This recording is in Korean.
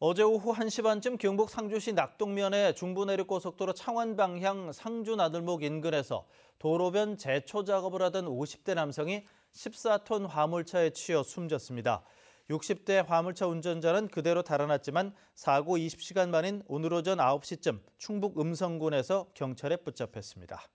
어제 오후 1시 반쯤 경북 상주시 낙동면의 중부내륙고속도로 창원 방향 상주 나들목 인근에서 도로변 제초 작업을 하던 50대 남성이 14톤 화물차에 치여 숨졌습니다. 60대 화물차 운전자는 그대로 달아났지만 사고 20시간 만인 오늘 오전 9시쯤 충북 음성군에서 경찰에 붙잡혔습니다.